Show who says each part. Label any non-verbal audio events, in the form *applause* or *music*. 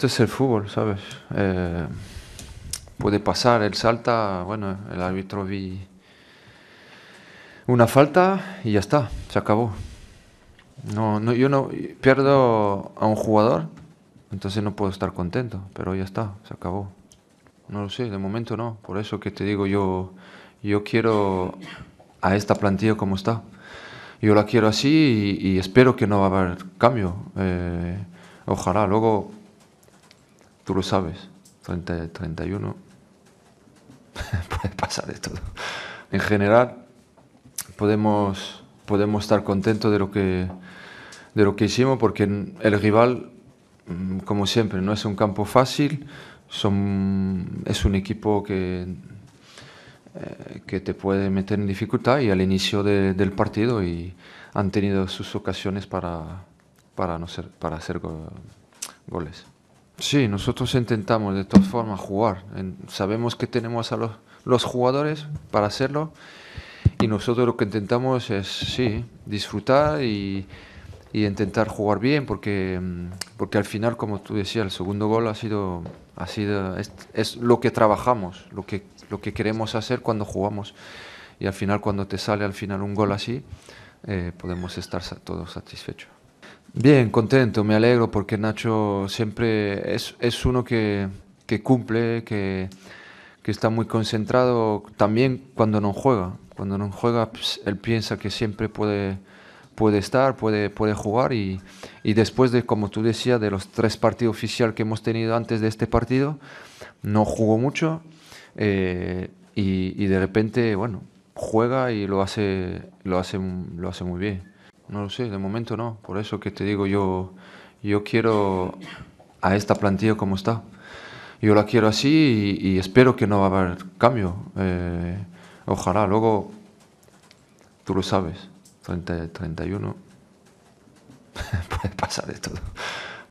Speaker 1: Este es el fútbol, ¿sabes? Eh, puede pasar, él salta, bueno, el árbitro vi una falta y ya está, se acabó. No, yo no pierdo a un jugador, entonces no puedo estar contento, pero ya está, se acabó. No lo sé, de momento no. Por eso que te digo, yo, yo quiero a esta plantilla como está. Yo la quiero así y, espero que no va a haber cambio. Eh, ojalá. Luego Tú lo sabes. 30, 31. *laughs* Puede pasar de todo. En general, podemos, podemos estar contentos de lo, que, de lo que hicimos porque el rival, mm, como siempre, no es un campo fácil. Son, es un equipo que eh, que te puede meter en dificultad y al inicio del partido y han tenido sus ocasiones para, para, no ser, para hacer goles. Sí, nosotros intentamos de todas formas jugar. sabemos que tenemos a los, los jugadores para hacerlo y nosotros lo que intentamos es, sí, disfrutar y, intentar jugar bien porque, mm, porque al final, como tú decías, el segundo gol ha sido, ha sido es, lo que trabajamos, lo que, lo que queremos hacer cuando jugamos. Y al final, cuando te sale al final un gol así, eh, podemos estar todos satisfechos. Bien, contento, me alegro porque Nacho siempre es, es uno que, que cumple, que, que, está muy concentrado también cuando no juega. Cuando no juega, pues, él piensa que siempre puede, puede estar, puede, puede jugar y, y, después de, como tú decías, de los tres partidos oficiales que hemos tenido antes de este partido, no jugó mucho eh, y, y de repente, bueno, juega y lo hace, lo hace, lo hace muy bien no lo sé, de momento no. Por eso que te digo, yo, yo quiero a esta plantilla como está. Yo la quiero así y, espero que no va a haber cambio. Eh, ojalá, luego tú lo sabes, 30, 31 *laughs* puede pasar de todo.